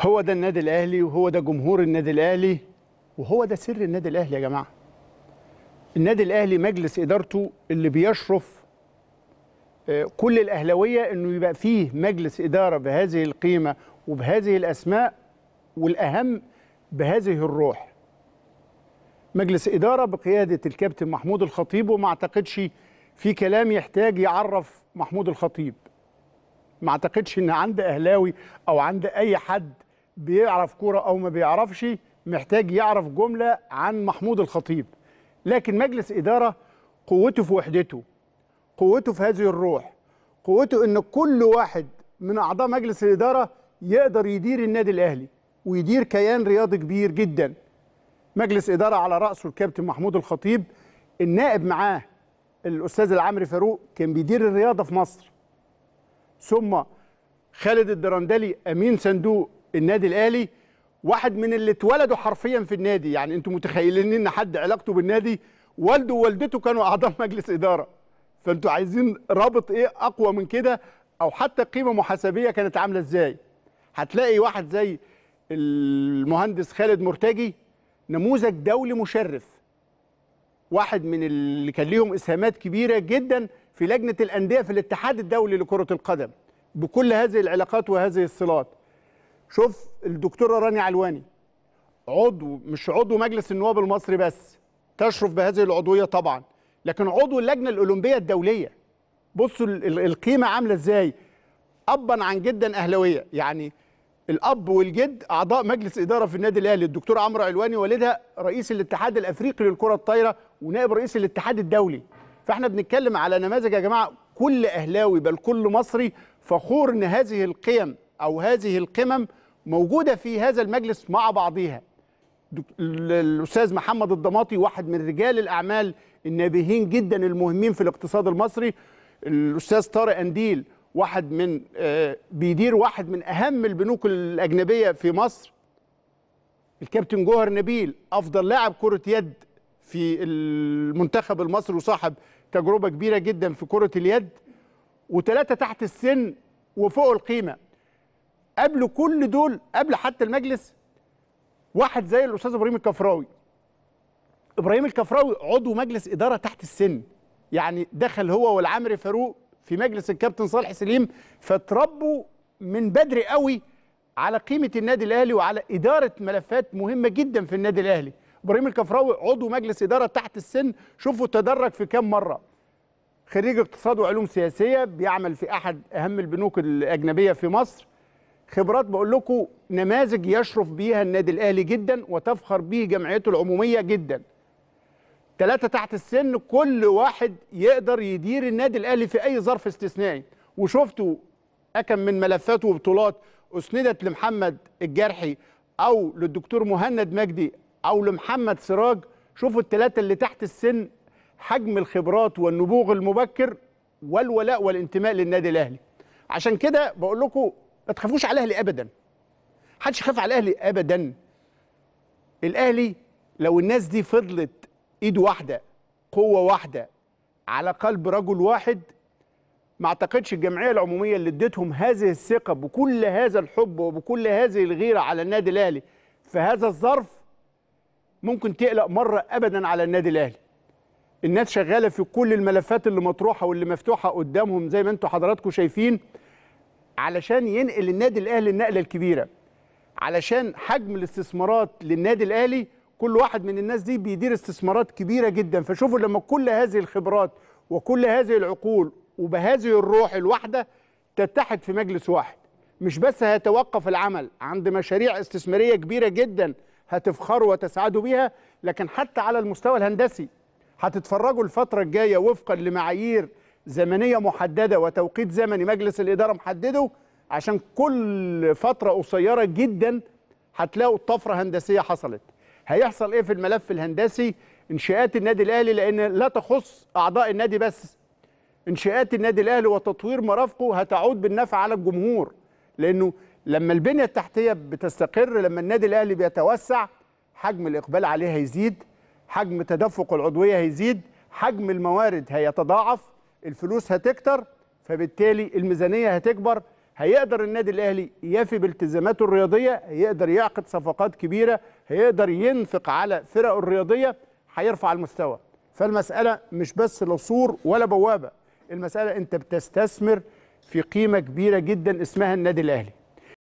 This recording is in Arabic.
هو ده النادي الاهلي وهو ده جمهور النادي الاهلي وهو ده سر النادي الاهلي يا جماعه النادي الاهلي مجلس ادارته اللي بيشرف آه، كل الاهلاويه انه يبقى فيه مجلس اداره بهذه القيمه وبهذه الاسماء والاهم بهذه الروح مجلس اداره بقياده الكابتن محمود الخطيب وما اعتقدش في كلام يحتاج يعرف محمود الخطيب ما اعتقدش ان عند اهلاوي او عند اي حد بيعرف كوره او ما بيعرفش محتاج يعرف جمله عن محمود الخطيب لكن مجلس اداره قوته في وحدته قوته في هذه الروح قوته ان كل واحد من اعضاء مجلس الاداره يقدر يدير النادي الاهلي ويدير كيان رياضي كبير جدا مجلس اداره على راسه الكابتن محمود الخطيب النائب معاه الاستاذ العمري فاروق كان بيدير الرياضه في مصر ثم خالد الدرندلي امين صندوق النادي الاهلي واحد من اللي اتولدوا حرفيا في النادي يعني انتم متخيلين ان حد علاقته بالنادي والده ووالدته كانوا اعضاء مجلس اداره فانتوا عايزين رابط ايه اقوى من كده او حتى قيمه محاسبيه كانت عامله ازاي هتلاقي واحد زي المهندس خالد مرتجي نموذج دولي مشرف واحد من اللي كان ليهم اسهامات كبيره جدا في لجنه الانديه في الاتحاد الدولي لكره القدم بكل هذه العلاقات وهذه الصلات شوف الدكتوره راني علواني عضو مش عضو مجلس النواب المصري بس تشرف بهذه العضويه طبعا لكن عضو اللجنه الاولمبيه الدوليه بصوا القيمه عامله ازاي ابا عن جدا اهلاويه يعني الاب والجد اعضاء مجلس اداره في النادي الاهلي الدكتور عمرو علواني والدها رئيس الاتحاد الافريقي للكره الطايره ونائب رئيس الاتحاد الدولي فاحنا بنتكلم على نماذج يا جماعه كل اهلاوي بل كل مصري فخور ان هذه القيم او هذه القمم موجوده في هذا المجلس مع بعضها الاستاذ محمد الضماطي واحد من رجال الاعمال النابهين جدا المهمين في الاقتصاد المصري الاستاذ طارق انديل واحد من آه، بيدير واحد من اهم البنوك الاجنبيه في مصر الكابتن جوهر نبيل افضل لاعب كره يد في المنتخب المصري وصاحب تجربه كبيره جدا في كره اليد وثلاثه تحت السن وفوق القيمه قبل كل دول قبل حتى المجلس واحد زي الاستاذ ابراهيم الكفراوي ابراهيم الكفراوي عضو مجلس اداره تحت السن يعني دخل هو والعمر فاروق في مجلس الكابتن صالح سليم فتربوا من بدري قوي على قيمه النادي الاهلي وعلى اداره ملفات مهمه جدا في النادي الاهلي ابراهيم الكفراوي عضو مجلس اداره تحت السن شوفوا تدرج في كام مره خريج اقتصاد وعلوم سياسيه بيعمل في احد اهم البنوك الاجنبيه في مصر خبرات بقول لكم نماذج يشرف بيها النادي الاهلي جدا وتفخر به جمعيته العموميه جدا ثلاثه تحت السن كل واحد يقدر يدير النادي الاهلي في اي ظرف استثنائي وشفتوا اكم من ملفات وبطولات اسندت لمحمد الجرحي او للدكتور مهند مجدي او لمحمد سراج شوفوا الثلاثه اللي تحت السن حجم الخبرات والنبوغ المبكر والولاء والانتماء للنادي الاهلي عشان كده بقول لكم ما تخافوش على الاهلي ابدا حدش يخاف على الاهلي ابدا الاهلي لو الناس دي فضلت ايد واحده قوه واحده على قلب رجل واحد ما اعتقدش الجمعيه العموميه اللي اديتهم هذه الثقه بكل هذا الحب وبكل هذه الغيره على النادي الاهلي في هذا الظرف ممكن تقلق مره ابدا على النادي الاهلي الناس شغاله في كل الملفات اللي مطروحه واللي مفتوحه قدامهم زي ما انتم حضراتكم شايفين علشان ينقل النادي الاهلي النقله الكبيره علشان حجم الاستثمارات للنادي الاهلي كل واحد من الناس دي بيدير استثمارات كبيره جدا فشوفوا لما كل هذه الخبرات وكل هذه العقول وبهذه الروح الواحده تتحد في مجلس واحد مش بس هيتوقف العمل عند مشاريع استثماريه كبيره جدا هتفخروا وتسعدوا بيها لكن حتى على المستوى الهندسي هتتفرجوا الفترة الجاية وفقا لمعايير زمنية محددة وتوقيت زمني مجلس الإدارة محدده عشان كل فترة قصيرة جدا هتلاقوا طفرة هندسية حصلت هيحصل ايه في الملف الهندسي انشاءات النادي الأهلي لأن لا تخص أعضاء النادي بس انشاءات النادي الأهلي وتطوير مرافقه هتعود بالنفع على الجمهور لأنه لما البنيه التحتيه بتستقر لما النادي الاهلي بيتوسع حجم الاقبال عليه هيزيد حجم تدفق العضويه هيزيد حجم الموارد هيتضاعف الفلوس هتكتر فبالتالي الميزانيه هتكبر هيقدر النادي الاهلي يفي بالتزاماته الرياضيه هيقدر يعقد صفقات كبيره هيقدر ينفق على فرقه الرياضيه هيرفع المستوى فالمساله مش بس لا سور ولا بوابه المساله انت بتستثمر في قيمه كبيره جدا اسمها النادي الاهلي